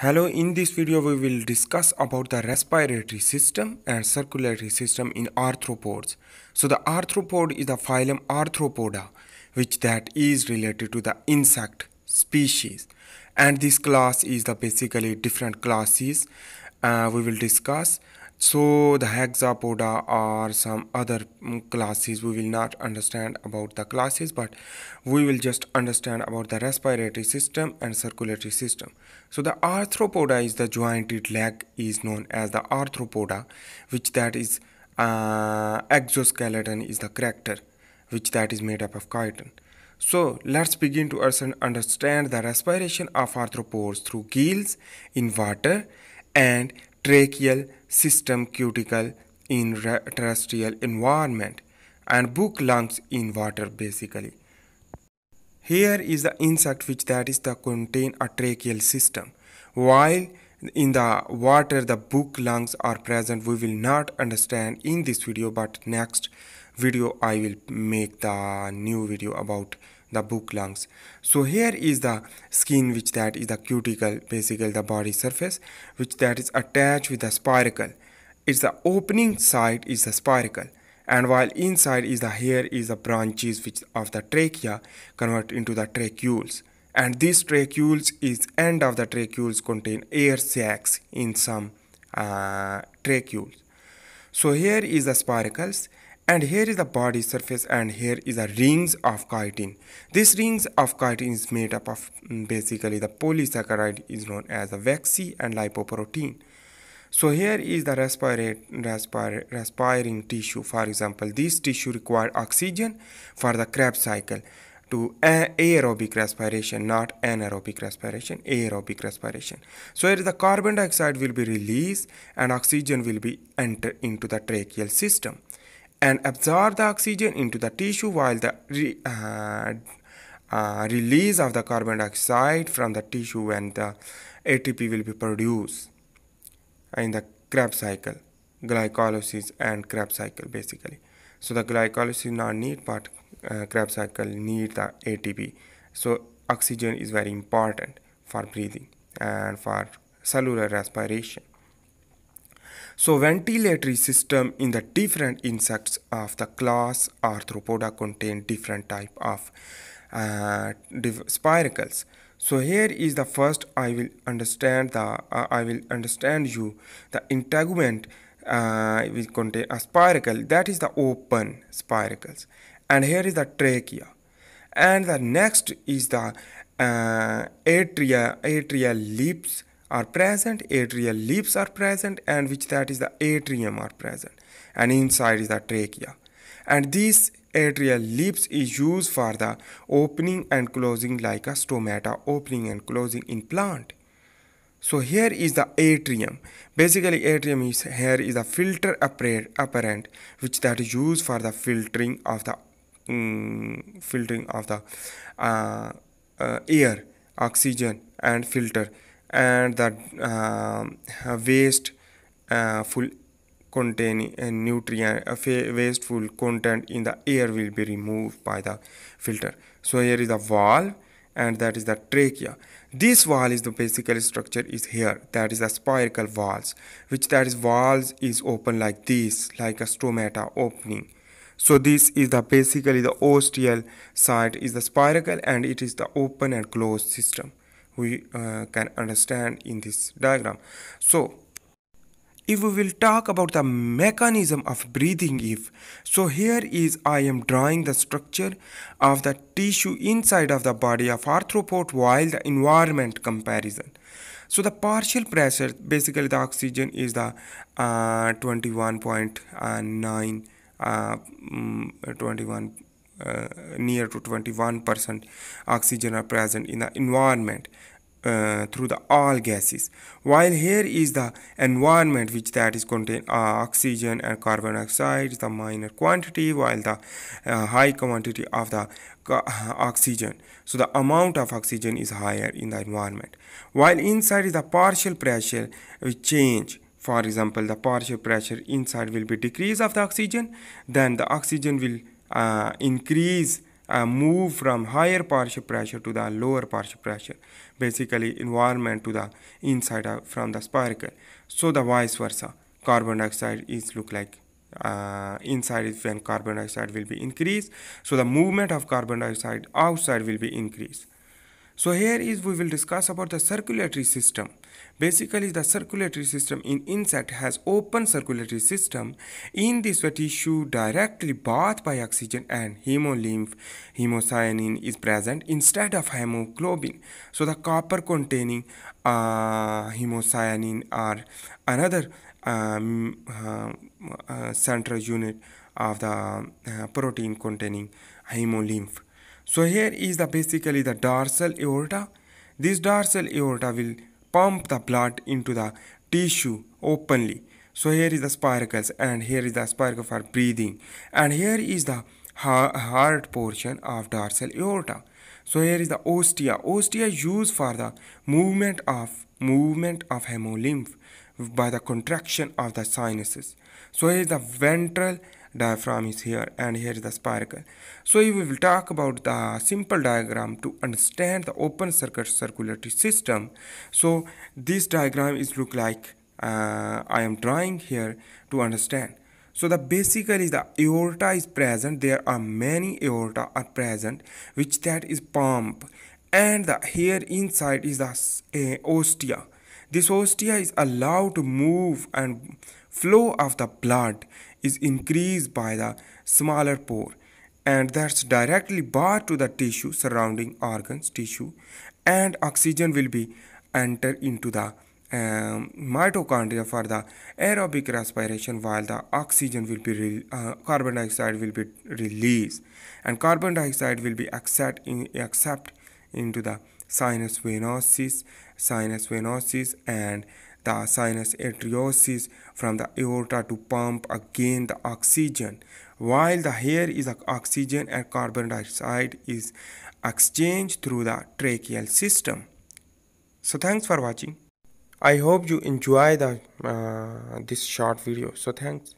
Hello, in this video we will discuss about the respiratory system and circulatory system in arthropods. So the arthropod is the phylum Arthropoda which that is related to the insect species and this class is the basically different classes uh, we will discuss so the hexapoda or some other mm, classes we will not understand about the classes but we will just understand about the respiratory system and circulatory system so the arthropoda is the jointed leg is known as the arthropoda which that is uh, exoskeleton is the character which that is made up of chitin so let's begin to understand the respiration of arthropods through gills in water and tracheal system cuticle in terrestrial environment and book lungs in water basically. Here is the insect which that is the contain a tracheal system. While in the water the book lungs are present we will not understand in this video but next video I will make the new video about the book lungs so here is the skin which that is the cuticle basically the body surface which that is attached with the spiracle it's the opening side is the spiracle and while inside is the hair is the branches which of the trachea convert into the tracheoles and these tracheoles is end of the tracheoles contain air sacs in some uh, tracheoles so here is the spiracles and here is the body surface and here is the rings of chitin this rings of chitin is made up of mm, basically the polysaccharide is known as the vexi and lipoprotein so here is the respirate, respire, respiring tissue for example this tissue require oxygen for the krebs cycle to aerobic respiration not anaerobic respiration aerobic respiration so here the carbon dioxide will be released and oxygen will be enter into the tracheal system and absorb the oxygen into the tissue while the re, uh, uh, release of the carbon dioxide from the tissue and the ATP will be produced in the Krebs cycle, glycolysis and Krebs cycle basically. So the glycolysis not need but uh, Krebs cycle need the ATP. So oxygen is very important for breathing and for cellular respiration. So ventilatory system in the different insects of the class Arthropoda contain different type of uh, spiracles. So here is the first I will understand the uh, I will understand you the integument uh, will contain a spiracle that is the open spiracles and here is the trachea and the next is the uh, atria atrial lips are present, atrial leaves are present, and which that is the atrium are present, and inside is the trachea. And this atrial leaves is used for the opening and closing like a stomata opening and closing in plant. So here is the atrium. Basically atrium is here is a filter apparent which that is used for the filtering of the um, filtering of the uh, uh, air, oxygen and filter and that uh, waste uh, full contain a uh, nutrient a wasteful content in the air will be removed by the filter so here is the valve and that is the trachea this valve is the basically structure is here that is the spherical valves which that is valves is open like this like a stomata opening so this is the basically the ostial side is the spiracle and it is the open and closed system we uh, can understand in this diagram. So if we will talk about the mechanism of breathing if so here is i am drawing the structure of the tissue inside of the body of arthropod while the environment comparison so the partial pressure basically the oxygen is the uh, 21.9 uh, mm, 21 uh, near to 21 percent oxygen are present in the environment uh, through the all gases while here is the environment which that is contain uh, oxygen and carbon dioxide the minor quantity while the uh, high quantity of the oxygen so the amount of oxygen is higher in the environment while inside is the partial pressure which change for example the partial pressure inside will be decrease of the oxygen then the oxygen will uh, increase uh, move from higher partial pressure to the lower partial pressure basically environment to the inside of from the spherical so the vice versa carbon dioxide is look like uh, inside is when carbon dioxide will be increased so the movement of carbon dioxide outside will be increased so here is we will discuss about the circulatory system. Basically the circulatory system in insect has open circulatory system. In this the tissue directly bathed by oxygen and hemolymph hemocyanin is present instead of hemoglobin. So the copper containing uh, hemocyanin are another um, uh, uh, central unit of the uh, protein containing hemolymph. So here is the basically the dorsal aorta. This dorsal aorta will pump the blood into the tissue openly. So here is the spiracles and here is the spiracle for breathing. And here is the heart portion of dorsal aorta. So here is the ostia. Ostia used for the movement of movement of hemolymph by the contraction of the sinuses. So here is the ventral diaphragm is here and here is the spiracle so we will talk about the simple diagram to understand the open circuit circulatory system so this diagram is look like uh, i am drawing here to understand so the basically the aorta is present there are many aorta are present which that is pump and the here inside is the uh, ostia this ostia is allowed to move and flow of the blood is increased by the smaller pore and that's directly bar to the tissue surrounding organs tissue and oxygen will be enter into the um, mitochondria for the aerobic respiration while the oxygen will be re- uh, carbon dioxide will be released and carbon dioxide will be accept, in, accept into the sinus venosis sinus venosis and the sinus arterioles from the aorta to pump again the oxygen while the hair is oxygen and carbon dioxide is exchanged through the tracheal system so thanks for watching i hope you enjoy the uh, this short video so thanks